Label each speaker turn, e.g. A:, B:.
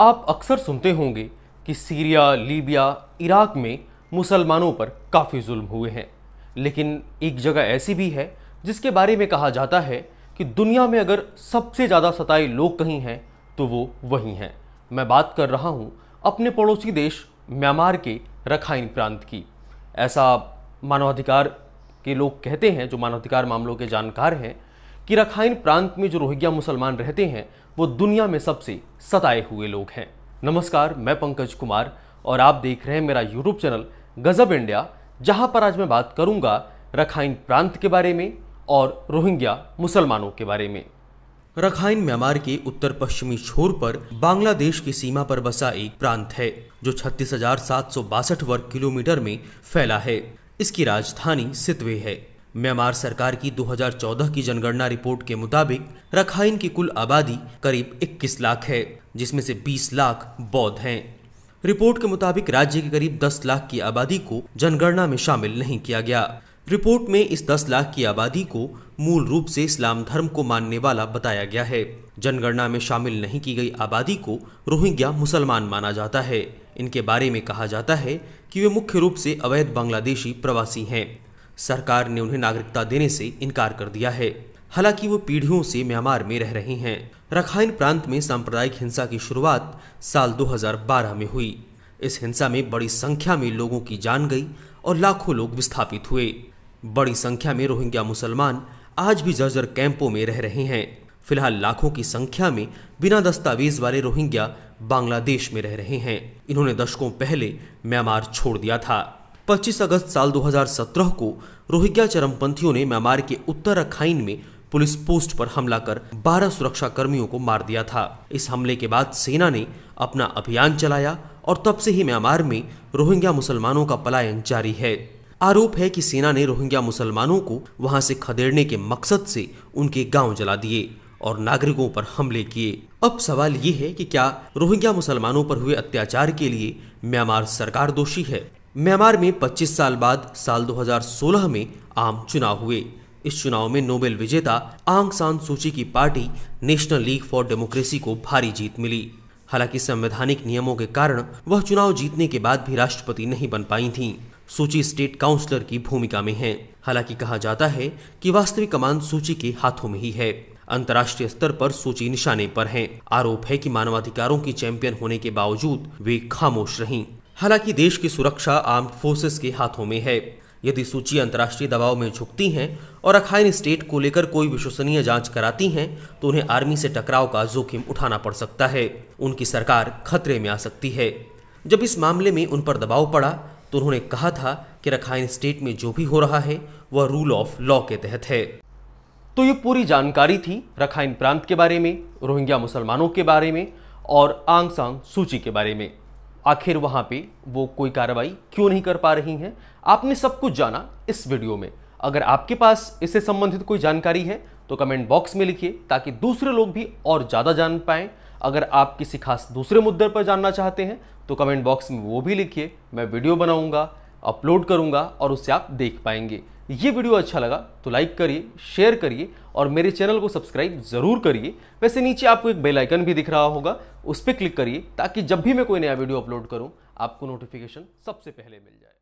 A: आप अक्सर सुनते होंगे कि सीरिया लीबिया इराक में मुसलमानों पर काफ़ी जुल्म हुए हैं लेकिन एक जगह ऐसी भी है जिसके बारे में कहा जाता है कि दुनिया में अगर सबसे ज़्यादा सताए लोग कहीं हैं तो वो वहीं हैं मैं बात कर रहा हूँ अपने पड़ोसी देश म्यांमार के रखाइन प्रांत की ऐसा मानवाधिकार के लोग कहते हैं जो मानवाधिकार मामलों के जानकार हैं कि रखाइन प्रांत में जो रोहिंग्या मुसलमान रहते हैं वो दुनिया में सबसे सताए हुए लोग हैं नमस्कार मैं पंकज कुमार और आप देख रहे हैं मेरा यूट्यूब चैनल गजब इंडिया जहां पर आज मैं बात करूंगा रखाइन प्रांत के बारे में और रोहिंग्या मुसलमानों के बारे में रखाइन म्यांमार के उत्तर पश्चिमी छोर पर बांग्लादेश की सीमा पर बसा एक प्रांत है जो छत्तीस वर्ग किलोमीटर में फैला है इसकी राजधानी सितवे है म्यांमार सरकार की 2014 की जनगणना रिपोर्ट के मुताबिक रखाइन की कुल आबादी करीब 21 लाख है जिसमें से 20 लाख बौद्ध हैं रिपोर्ट के मुताबिक राज्य के करीब 10 लाख की आबादी को जनगणना में शामिल नहीं किया गया रिपोर्ट में इस 10 लाख की आबादी को मूल रूप से इस्लाम धर्म को मानने वाला बताया गया है जनगणना में शामिल नहीं की गई आबादी को रोहिंग्या मुसलमान माना जाता है इनके बारे में कहा जाता है कि वे मुख्य रूप से अवैध बांग्लादेशी प्रवासी हैं सरकार ने उन्हें नागरिकता देने से इनकार कर दिया है हालांकि वो पीढ़ियों से म्यांमार में रह रहे हैं रखाइन प्रांत में सांप्रदायिक हिंसा की शुरुआत साल 2012 में हुई इस हिंसा में बड़ी संख्या में लोगों की जान गई और लाखों लोग विस्थापित हुए बड़ी संख्या में रोहिंग्या मुसलमान आज भी जर्जर कैंपों में रह रहे हैं फिलहाल लाखों की संख्या में बिना दस्तावेज वाले रोहिंग्या बांग्लादेश में रह रहे हैं इन्होंने दशकों पहले म्यांमार छोड़ दिया था 25 अगस्त साल 2017 को रोहिंग्या चरमपंथियों ने म्यांमार के उत्तर अखाइन में पुलिस पोस्ट पर हमला कर 12 सुरक्षा कर्मियों को मार दिया था इस हमले के बाद सेना ने अपना अभियान चलाया और तब से ही म्यांमार में रोहिंग्या मुसलमानों का पलायन जारी है आरोप है कि सेना ने रोहिंग्या मुसलमानों को वहां से खदेड़ने के मकसद से उनके गांव जला दिए और नागरिकों पर हमले किए अब सवाल ये है कि क्या रोहिंग्या मुसलमानों पर हुए अत्याचार के लिए म्यांमार सरकार दोषी है म्यांमार में 25 साल बाद साल 2016 में आम चुनाव हुए इस चुनाव में नोबेल विजेता आंग सान सूची की party National League for Democracy को भारी जीत मिली हालांकि संवैधानिक नियमों के कारण वह चुनाव जीतने के बाद भी राष्ट्रपति नहीं बन पाई थी सूची स्टेट काउंसलर की भूमिका में है हालांकि कहा जाता है कि वास्तविक कमान सूची के हाथों में ही है अंतर्राष्ट्रीय स्तर पर सूची निशाने पर हैं। आरोप है कि मानवाधिकारों की चैंपियन होने के बावजूद वे खामोश रहीं हालांकि देश की सुरक्षा आर्म्ड फोर्सेस के हाथों में है यदि सूची अंतर्राष्ट्रीय दबाव में झुकती हैं और अखाइन स्टेट को लेकर कोई विश्वसनीय जांच कराती हैं तो उन्हें आर्मी से टकराव का जोखिम उठाना पड़ सकता है उनकी सरकार खतरे में आ सकती है जब इस मामले में उन पर दबाव पड़ा तो उन्होंने कहा था कि रखाइन स्टेट में जो भी हो रहा है वह रूल ऑफ लॉ के तहत है तो ये पूरी जानकारी थी रखाइन प्रांत के बारे में रोहिंग्या मुसलमानों के बारे में और आंगसांग सूची के बारे में आखिर वहाँ पे वो कोई कार्रवाई क्यों नहीं कर पा रही हैं आपने सब कुछ जाना इस वीडियो में अगर आपके पास इससे संबंधित कोई जानकारी है तो कमेंट बॉक्स में लिखिए ताकि दूसरे लोग भी और ज़्यादा जान पाएँ अगर आप किसी खास दूसरे मुद्दे पर जानना चाहते हैं तो कमेंट बॉक्स में वो भी लिखिए मैं वीडियो बनाऊँगा अपलोड करूँगा और उससे आप देख पाएंगे ये वीडियो अच्छा लगा तो लाइक करिए शेयर करिए और मेरे चैनल को सब्सक्राइब ज़रूर करिए वैसे नीचे आपको एक बेल आइकन भी दिख रहा होगा उस पर क्लिक करिए ताकि जब भी मैं कोई नया वीडियो अपलोड करूँ आपको नोटिफिकेशन सबसे पहले मिल जाए